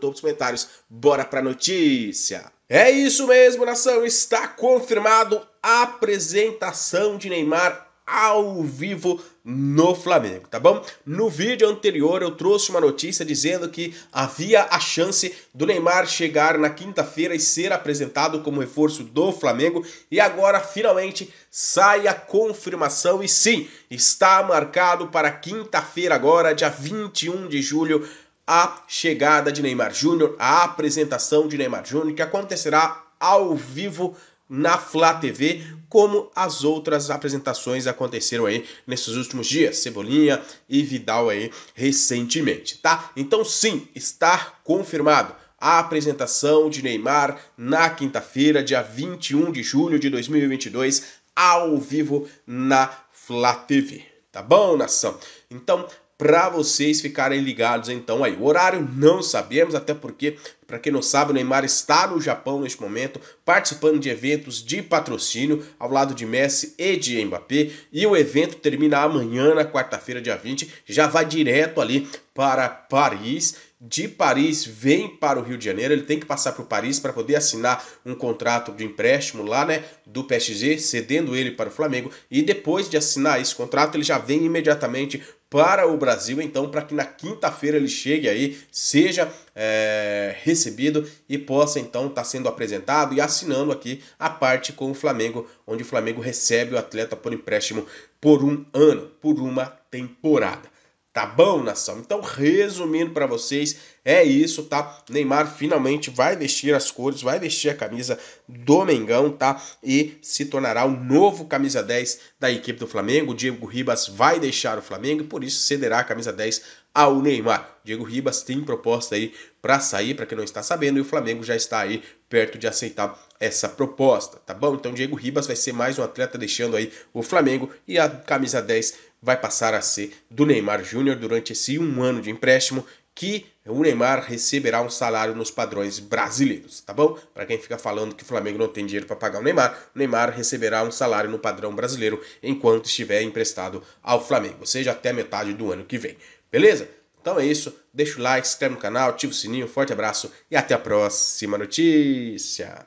topo dos comentários. Bora pra notícia! É isso mesmo, nação! Está confirmado a apresentação de Neymar ao vivo no Flamengo, tá bom? No vídeo anterior eu trouxe uma notícia dizendo que havia a chance do Neymar chegar na quinta-feira e ser apresentado como reforço do Flamengo e agora finalmente sai a confirmação e sim, está marcado para quinta-feira agora, dia 21 de julho, a chegada de Neymar Júnior, a apresentação de Neymar Júnior, que acontecerá ao vivo na Flá TV, como as outras apresentações aconteceram aí nesses últimos dias, Cebolinha e Vidal aí recentemente, tá? Então sim, está confirmado a apresentação de Neymar na quinta-feira, dia 21 de julho de 2022, ao vivo na Flá TV. Tá bom, nação? Então, para vocês ficarem ligados então aí. O horário não sabemos, até porque, para quem não sabe, o Neymar está no Japão neste momento, participando de eventos de patrocínio ao lado de Messi e de Mbappé, e o evento termina amanhã, na quarta-feira, dia 20, já vai direto ali para Paris de Paris vem para o Rio de Janeiro, ele tem que passar para o Paris para poder assinar um contrato de empréstimo lá, né, do PSG, cedendo ele para o Flamengo, e depois de assinar esse contrato, ele já vem imediatamente para o Brasil, então, para que na quinta-feira ele chegue aí, seja é, recebido e possa então estar tá sendo apresentado e assinando aqui a parte com o Flamengo, onde o Flamengo recebe o atleta por empréstimo por um ano, por uma temporada. Tá bom, nação? Então, resumindo para vocês, é isso, tá? Neymar finalmente vai vestir as cores, vai vestir a camisa do Mengão, tá? E se tornará o novo camisa 10 da equipe do Flamengo. O Diego Ribas vai deixar o Flamengo e por isso cederá a camisa 10 ao Neymar. Diego Ribas tem proposta aí para sair, para quem não está sabendo, e o Flamengo já está aí perto de aceitar essa proposta, tá bom? Então Diego Ribas vai ser mais um atleta deixando aí o Flamengo e a camisa 10 vai passar a ser do Neymar Júnior durante esse um ano de empréstimo que o Neymar receberá um salário nos padrões brasileiros, tá bom? Para quem fica falando que o Flamengo não tem dinheiro para pagar o Neymar, o Neymar receberá um salário no padrão brasileiro enquanto estiver emprestado ao Flamengo, ou seja, até metade do ano que vem. Beleza? Então é isso, deixa o like, se inscreve no canal, ativa o sininho, forte abraço e até a próxima notícia!